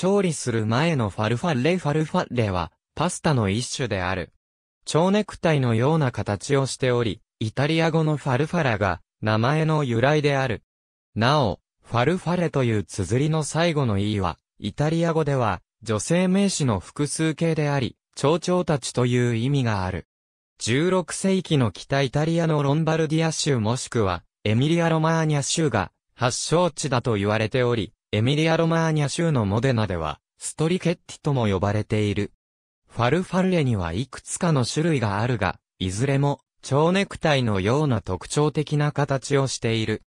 調理する前のファルファッレファルファッレは、パスタの一種である。蝶ネクタイのような形をしており、イタリア語のファルファラが、名前の由来である。なお、ファルファレという綴りの最後の E は、イタリア語では、女性名詞の複数形であり、蝶々たちという意味がある。16世紀の北イタリアのロンバルディア州もしくは、エミリア・ロマーニャ州が、発祥地だと言われており、エミリア・ロマーニャ州のモデナでは、ストリケッティとも呼ばれている。ファルファルレにはいくつかの種類があるが、いずれも、蝶ネクタイのような特徴的な形をしている。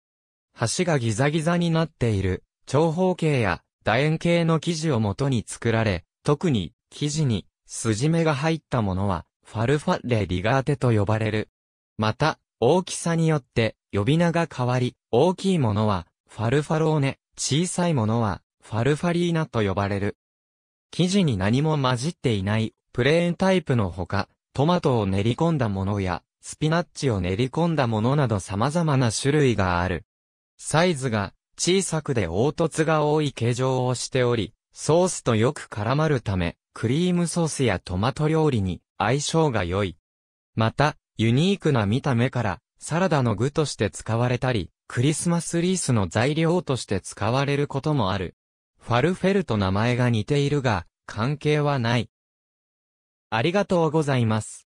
橋がギザギザになっている、長方形や楕円形の生地を元に作られ、特に、生地に、筋目が入ったものは、ファルファレ・リガーテと呼ばれる。また、大きさによって、呼び名が変わり、大きいものは、ファルファローネ、小さいものは、ファルファリーナと呼ばれる。生地に何も混じっていない、プレーンタイプのほか、トマトを練り込んだものや、スピナッチを練り込んだものなど様々な種類がある。サイズが小さくで凹凸が多い形状をしており、ソースとよく絡まるため、クリームソースやトマト料理に相性が良い。また、ユニークな見た目から、サラダの具として使われたり、クリスマスリースの材料として使われることもある。ファルフェルと名前が似ているが、関係はない。ありがとうございます。